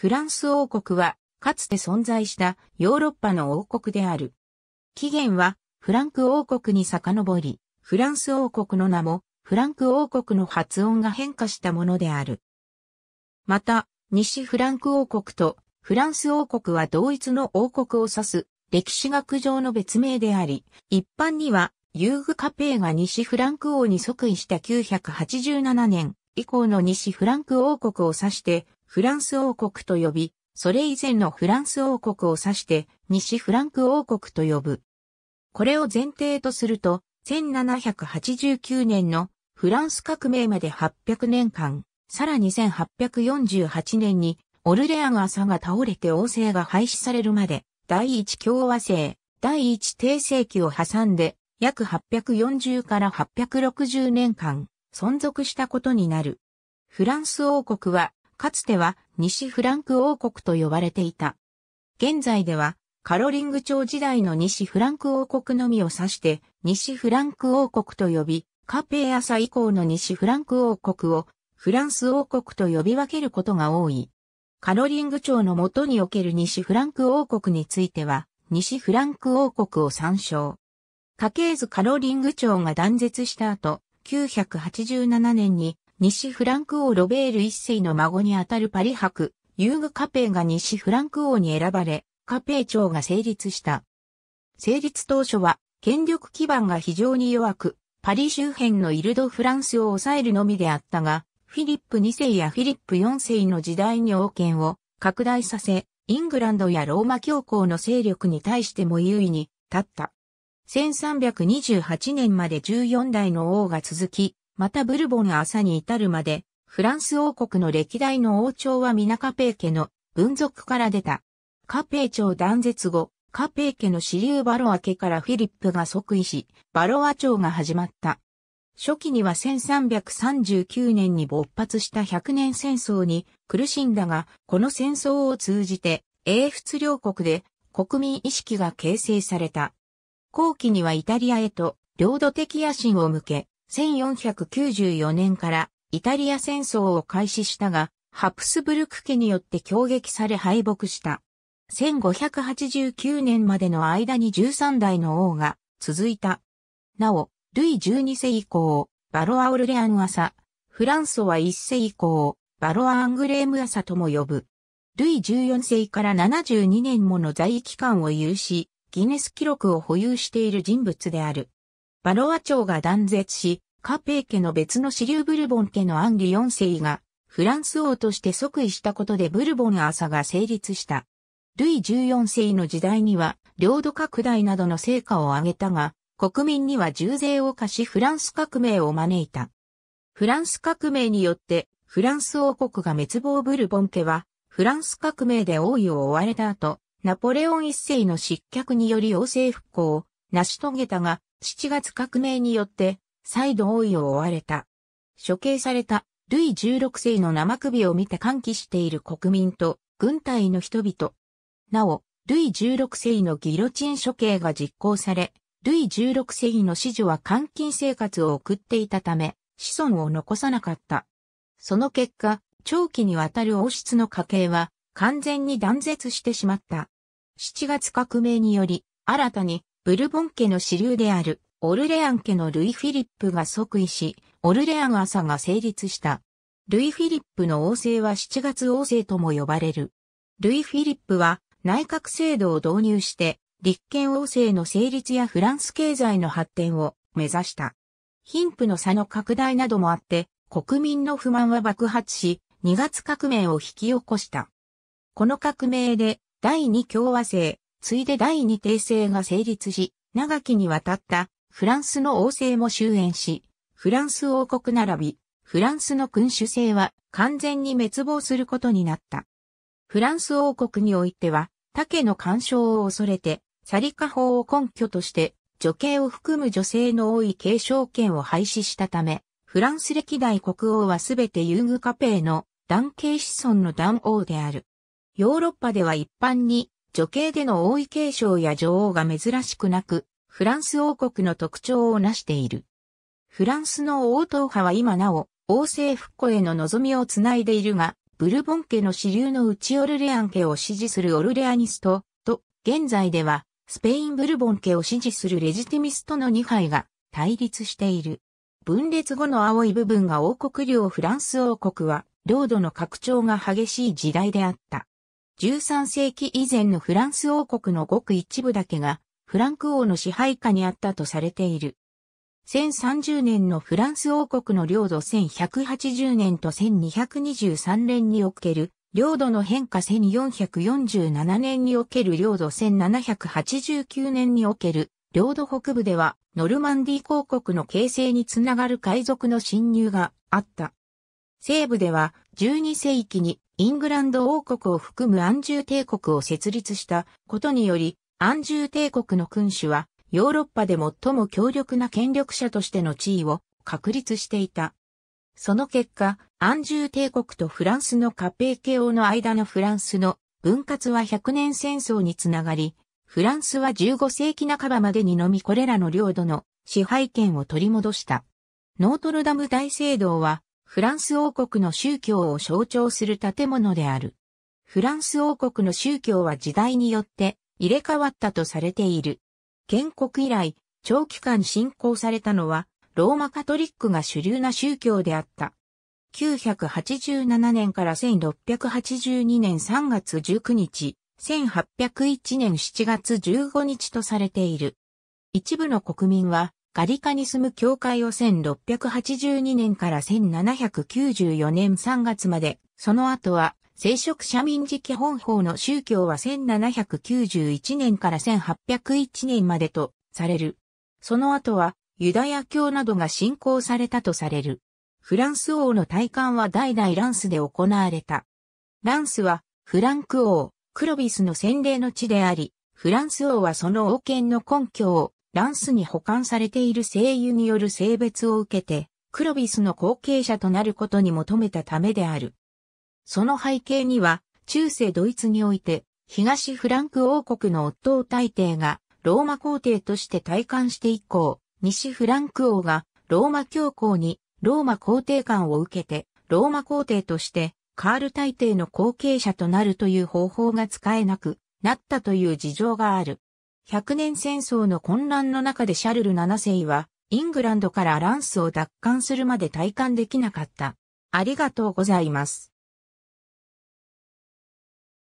フランス王国は、かつて存在したヨーロッパの王国である。起源は、フランク王国に遡り、フランス王国の名も、フランク王国の発音が変化したものである。また、西フランク王国とフランス王国は同一の王国を指す歴史学上の別名であり、一般にはユーグ・カペが西フランク王に即位した987年以降の西フランク王国を指して、フランス王国と呼び、それ以前のフランス王国を指して、西フランク王国と呼ぶ。これを前提とすると、1789年のフランス革命まで800年間、さらに1848年にオルレアン朝が倒れて王政が廃止されるまで、第一共和制、第一帝政期を挟んで、約840から860年間、存続したことになる。フランス王国は、かつては西フランク王国と呼ばれていた。現在では、カロリング朝時代の西フランク王国のみを指して、西フランク王国と呼び、カペアサ以降の西フランク王国を、フランス王国と呼び分けることが多い。カロリング朝の元における西フランク王国については、西フランク王国を参照。家系図カロリング朝が断絶した後、1987年に西フランク王ロベール一世の孫にあたるパリ博、ユーグ・カペーが西フランク王に選ばれ、カペ庁が成立した。成立当初は、権力基盤が非常に弱く、パリ周辺のイルド・フランスを抑えるのみであったが、フィリップ2世やフィリップ4世の時代に王権を拡大させ、イングランドやローマ教皇の勢力に対しても優位に立った。1328年まで14代の王が続き、またブルボン朝に至るまで、フランス王国の歴代の王朝は皆カペー家の文族から出た。カペー朝断絶後、カペー家の支流バロア家からフィリップが即位し、バロア朝が始まった。初期には1339年に勃発した100年戦争に苦しんだが、この戦争を通じて、英仏両国で国民意識が形成された。後期にはイタリアへと領土的野心を向け、1494年からイタリア戦争を開始したが、ハプスブルク家によって攻撃され敗北した。1589年までの間に13代の王が続いた。なお、ルイ12世以降、バロア・オルレアン朝、フランソは1世以降、バロア・アングレーム朝とも呼ぶ。ルイ14世から72年もの在位期間を有し、ギネス記録を保有している人物である。バロア朝が断絶し、カペー家の別の支流ブルボン家のアンリ4世がフランス王として即位したことでブルボン朝が成立した。ルイ14世の時代には領土拡大などの成果を上げたが、国民には重税を課しフランス革命を招いた。フランス革命によってフランス王国が滅亡ブルボン家はフランス革命で王位を追われた後、ナポレオン一世の失脚により王政復興を成し遂げたが、7月革命によって、再度王位を追われた。処刑された、ルイ16世の生首を見て歓喜している国民と、軍隊の人々。なお、ルイ16世のギロチン処刑が実行され、ルイ16世の子女は監禁生活を送っていたため、子孫を残さなかった。その結果、長期にわたる王室の家系は完全に断絶してしまった。7月革命により、新たにブルボン家の支流であるオルレアン家のルイ・フィリップが即位し、オルレアン朝が成立した。ルイ・フィリップの王政は7月王政とも呼ばれる。ルイ・フィリップは内閣制度を導入して、立憲王政の成立やフランス経済の発展を目指した。貧富の差の拡大などもあって、国民の不満は爆発し、2月革命を引き起こした。この革命で第二共和制、ついで第二帝制が成立し、長きにわたったフランスの王政も終焉し、フランス王国並び、フランスの君主制は完全に滅亡することになった。フランス王国においては、他家の干渉を恐れて、サリカ法を根拠として、女系を含む女性の多い継承権を廃止したため、フランス歴代国王はすべて遊具家ペの男系子孫の男王である。ヨーロッパでは一般に女系での王位継承や女王が珍しくなく、フランス王国の特徴を成している。フランスの王党派は今なお、王政復古への望みをつないでいるが、ブルボン家の支流の内オルレアン家を支持するオルレアニストと、現在では、スペインブルボン家を支持するレジティミストの2杯が対立している。分裂後の青い部分が王国領フランス王国は、領土の拡張が激しい時代であった。13世紀以前のフランス王国のごく一部だけが、フランク王の支配下にあったとされている。1030年のフランス王国の領土1180年と1223年における領土の変化1447年における領土1789年における領土北部ではノルマンディ公国の形成につながる海賊の侵入があった。西部では12世紀にイングランド王国を含む安住帝国を設立したことにより、安住帝国の君主は、ヨーロッパで最も強力な権力者としての地位を確立していた。その結果、安住帝国とフランスのカペーケ王の間のフランスの分割は100年戦争につながり、フランスは15世紀半ばまでにのみこれらの領土の支配権を取り戻した。ノートルダム大聖堂はフランス王国の宗教を象徴する建物である。フランス王国の宗教は時代によって入れ替わったとされている。建国以来、長期間信仰されたのは、ローマカトリックが主流な宗教であった。987年から1682年3月19日、1801年7月15日とされている。一部の国民は、ガリカに住む教会を1682年から1794年3月まで、その後は、聖職者民事基本法の宗教は1791年から1801年までとされる。その後は、ユダヤ教などが信仰されたとされる。フランス王の体冠は代々ランスで行われた。ランスは、フランク王、クロビスの洗礼の地であり、フランス王はその王権の根拠をランスに保管されている声優による性別を受けて、クロビスの後継者となることに求めたためである。その背景には、中世ドイツにおいて、東フランク王国の夫を大帝が、ローマ皇帝として退官して以降、西フランク王が、ローマ教皇に、ローマ皇帝官を受けて、ローマ皇帝として、カール大帝の後継者となるという方法が使えなくなったという事情がある。100年戦争の混乱の中でシャルル7世は、イングランドからランスを奪還するまで体感できなかった。ありがとうございます。